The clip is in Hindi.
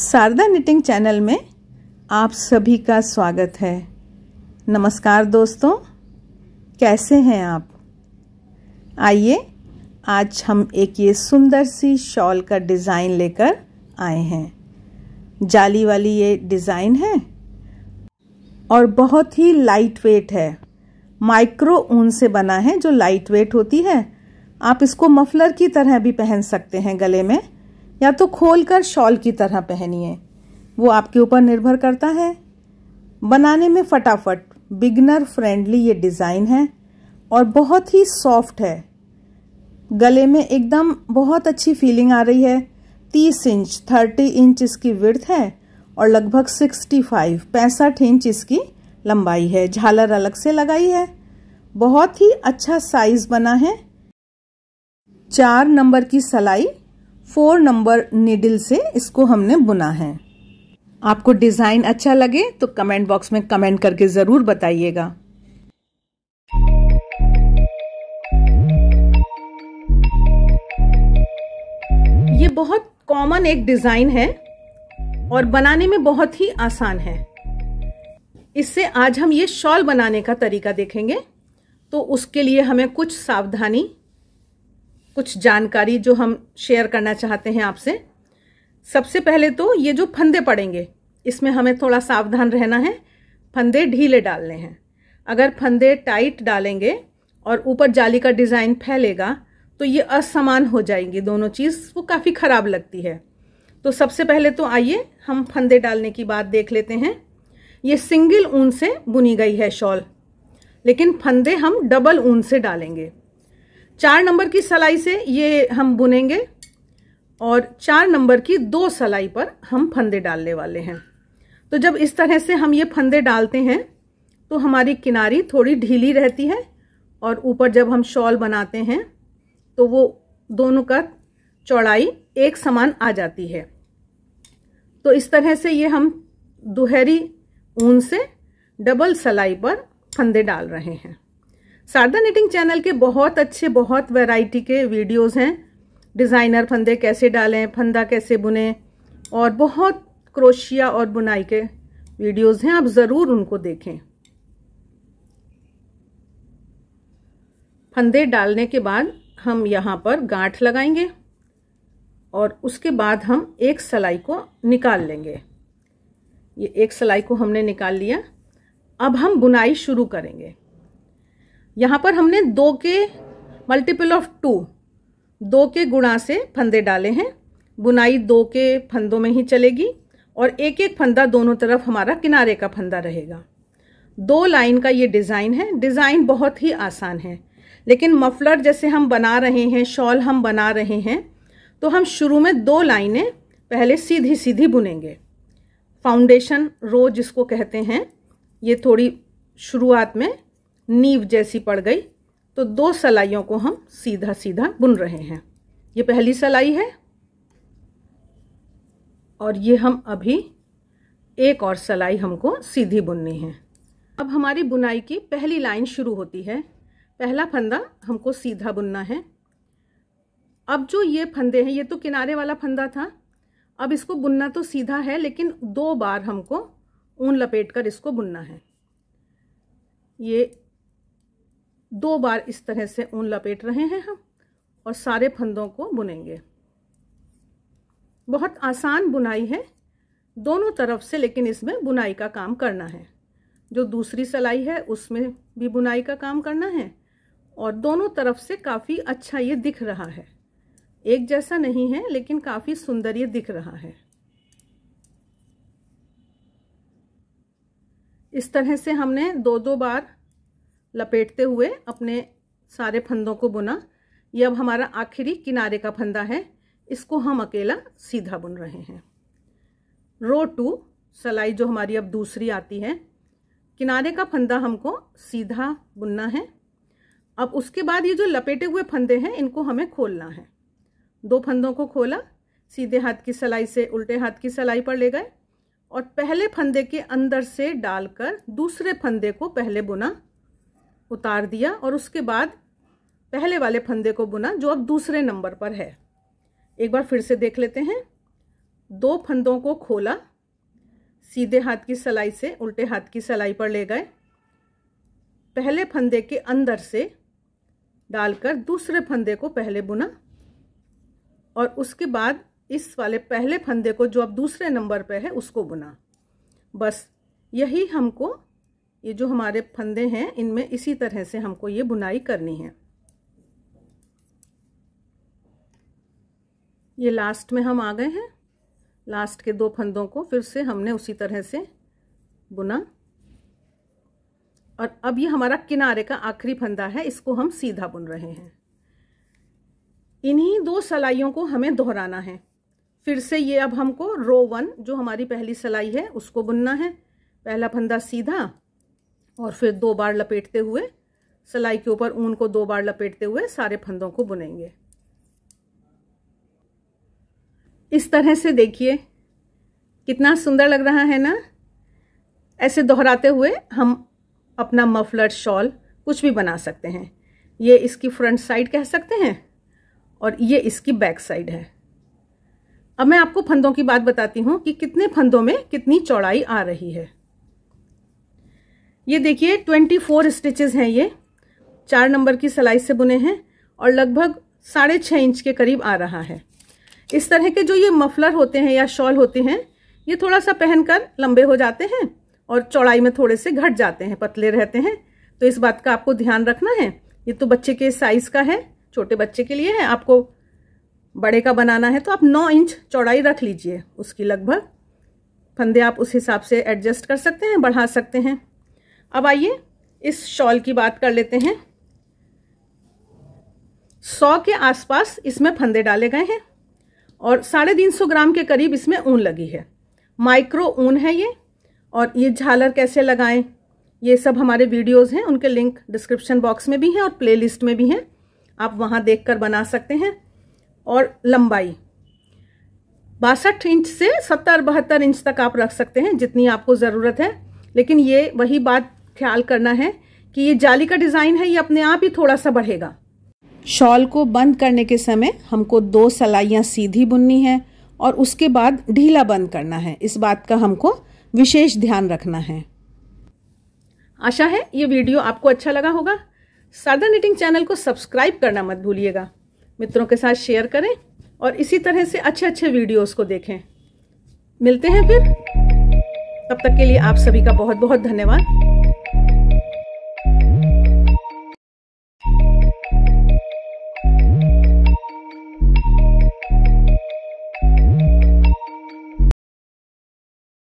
शारदा निटिंग चैनल में आप सभी का स्वागत है नमस्कार दोस्तों कैसे हैं आप आइए आज हम एक ये सुंदर सी शॉल का डिज़ाइन लेकर आए हैं जाली वाली ये डिज़ाइन है और बहुत ही लाइट वेट है माइक्रो ऊन से बना है जो लाइट वेट होती है आप इसको मफलर की तरह भी पहन सकते हैं गले में या तो खोलकर शॉल की तरह पहनिए वो आपके ऊपर निर्भर करता है बनाने में फटाफट बिगनर फ्रेंडली ये डिज़ाइन है और बहुत ही सॉफ्ट है गले में एकदम बहुत अच्छी फीलिंग आ रही है तीस इंच थर्टी इंच इसकी विर्थ है और लगभग सिक्सटी फाइव पैंसठ इंच इसकी लंबाई है झालर अलग से लगाई है बहुत ही अच्छा साइज बना है चार नंबर की सलाई फोर नंबर निडिल से इसको हमने बुना है आपको डिज़ाइन अच्छा लगे तो कमेंट बॉक्स में कमेंट करके ज़रूर बताइएगा ये बहुत कॉमन एक डिज़ाइन है और बनाने में बहुत ही आसान है इससे आज हम ये शॉल बनाने का तरीका देखेंगे तो उसके लिए हमें कुछ सावधानी कुछ जानकारी जो हम शेयर करना चाहते हैं आपसे सबसे पहले तो ये जो फंदे पड़ेंगे इसमें हमें थोड़ा सावधान रहना है फंदे ढीले डालने हैं अगर फंदे टाइट डालेंगे और ऊपर जाली का डिज़ाइन फैलेगा तो ये असमान हो जाएंगी दोनों चीज़ वो काफ़ी ख़राब लगती है तो सबसे पहले तो आइए हम फंदे डालने की बात देख लेते हैं ये सिंगल ऊन से बुनी गई है शॉल लेकिन फंदे हम डबल ऊन से डालेंगे चार नंबर की सलाई से ये हम बुनेंगे और चार नंबर की दो सलाई पर हम फंदे डालने वाले हैं तो जब इस तरह से हम ये फंदे डालते हैं तो हमारी किनारी थोड़ी ढीली रहती है और ऊपर जब हम शॉल बनाते हैं तो वो दोनों का चौड़ाई एक समान आ जाती है तो इस तरह से ये हम दुहरी ऊन से डबल सलाई पर फंदे डाल रहे हैं शारदा निटिंग चैनल के बहुत अच्छे बहुत वैरायटी के वीडियोस हैं डिज़ाइनर फंदे कैसे डालें फंदा कैसे बुने और बहुत क्रोशिया और बुनाई के वीडियोस हैं आप ज़रूर उनको देखें फंदे डालने के बाद हम यहाँ पर गांठ लगाएंगे और उसके बाद हम एक सलाई को निकाल लेंगे ये एक सलाई को हमने निकाल लिया अब हम बुनाई शुरू करेंगे यहाँ पर हमने दो के मल्टीपल ऑफ टू दो के गुणा से फंदे डाले हैं बुनाई दो के फंदों में ही चलेगी और एक एक फंदा दोनों तरफ हमारा किनारे का फंदा रहेगा दो लाइन का ये डिज़ाइन है डिज़ाइन बहुत ही आसान है लेकिन मफलर जैसे हम बना रहे हैं शॉल हम बना रहे हैं तो हम शुरू में दो लाइनें पहले सीधी सीधी बुनेंगे फाउंडेशन रो जिसको कहते हैं ये थोड़ी शुरुआत में नींव जैसी पड़ गई तो दो सलाइयों को हम सीधा सीधा बुन रहे हैं ये पहली सलाई है और ये हम अभी एक और सलाई हमको सीधी बुननी है अब हमारी बुनाई की पहली लाइन शुरू होती है पहला फंदा हमको सीधा बुनना है अब जो ये फंदे हैं ये तो किनारे वाला फंदा था अब इसको बुनना तो सीधा है लेकिन दो बार हमको ऊन लपेट कर इसको बुनना है ये दो बार इस तरह से ऊन लपेट रहे हैं हम और सारे फंदों को बुनेंगे बहुत आसान बुनाई है दोनों तरफ से लेकिन इसमें बुनाई का काम करना है जो दूसरी सलाई है उसमें भी बुनाई का काम करना है और दोनों तरफ से काफ़ी अच्छा ये दिख रहा है एक जैसा नहीं है लेकिन काफ़ी सुंदर ये दिख रहा है इस तरह से हमने दो दो बार लपेटते हुए अपने सारे फंदों को बुना ये अब हमारा आखिरी किनारे का फंदा है इसको हम अकेला सीधा बुन रहे हैं रो टू सलाई जो हमारी अब दूसरी आती है किनारे का फंदा हमको सीधा बुनना है अब उसके बाद ये जो लपेटे हुए फंदे हैं इनको हमें खोलना है दो फंदों को खोला सीधे हाथ की सलाई से उल्टे हाथ की सलाई पर ले गए और पहले फंदे के अंदर से डालकर दूसरे फंदे को पहले बुना उतार दिया और उसके बाद पहले वाले फंदे को बुना जो अब दूसरे नंबर पर है एक बार फिर से देख लेते हैं दो फंदों को खोला सीधे हाथ की सलाई से उल्टे हाथ की सलाई पर ले गए पहले फंदे के अंदर से डालकर दूसरे फंदे को पहले बुना और उसके बाद इस वाले पहले फंदे को जो अब दूसरे नंबर पर है उसको बुना बस यही हमको ये जो हमारे फंदे हैं इनमें इसी तरह से हमको ये बुनाई करनी है ये लास्ट में हम आ गए हैं लास्ट के दो फंदों को फिर से हमने उसी तरह से बुना और अब ये हमारा किनारे का आखिरी फंदा है इसको हम सीधा बुन रहे हैं इन्हीं दो सलाइयों को हमें दोहराना है फिर से ये अब हमको रो वन जो हमारी पहली सलाई है उसको बुनना है पहला फंदा सीधा और फिर दो बार लपेटते हुए सिलाई के ऊपर ऊन को दो बार लपेटते हुए सारे फंदों को बुनेंगे इस तरह से देखिए कितना सुंदर लग रहा है ना ऐसे दोहराते हुए हम अपना मफलर शॉल कुछ भी बना सकते हैं ये इसकी फ्रंट साइड कह सकते हैं और ये इसकी बैक साइड है अब मैं आपको फंदों की बात बताती हूँ कि कितने फंदों में कितनी चौड़ाई आ रही है ये देखिए ट्वेंटी फोर स्टिचेज हैं ये चार नंबर की सलाई से बुने हैं और लगभग साढ़े छः इंच के करीब आ रहा है इस तरह के जो ये मफलर होते हैं या शॉल होते हैं ये थोड़ा सा पहनकर लंबे हो जाते हैं और चौड़ाई में थोड़े से घट जाते हैं पतले रहते हैं तो इस बात का आपको ध्यान रखना है ये तो बच्चे के साइज का है छोटे बच्चे के लिए है आपको बड़े का बनाना है तो आप नौ इंच चौड़ाई रख लीजिए उसकी लगभग फंदे आप उस हिसाब से एडजस्ट कर सकते हैं बढ़ा सकते हैं अब आइए इस शॉल की बात कर लेते हैं सौ के आसपास इसमें फंदे डाले गए हैं और साढ़े तीन सौ ग्राम के करीब इसमें ऊन लगी है माइक्रो ऊन है ये और ये झालर कैसे लगाएं ये सब हमारे वीडियोस हैं उनके लिंक डिस्क्रिप्शन बॉक्स में भी हैं और प्लेलिस्ट में भी हैं आप वहाँ देखकर बना सकते हैं और लंबाई बासठ इंच से सत्तर बहत्तर इंच तक आप रख सकते हैं जितनी आपको ज़रूरत है लेकिन ये वही बात ख्याल करना है कि ये जाली का डिज़ाइन है ये अपने आप ही थोड़ा सा बढ़ेगा शॉल को बंद करने के समय हमको दो सलाइयां सीधी बुननी है और उसके बाद ढीला बंद करना है इस बात का हमको विशेष ध्यान रखना है आशा है ये वीडियो आपको अच्छा लगा होगा सादा निटिंग चैनल को सब्सक्राइब करना मत भूलिएगा मित्रों के साथ शेयर करें और इसी तरह से अच्छे अच्छे वीडियोस को देखें मिलते हैं फिर तब तक के लिए आप सभी का बहुत बहुत धन्यवाद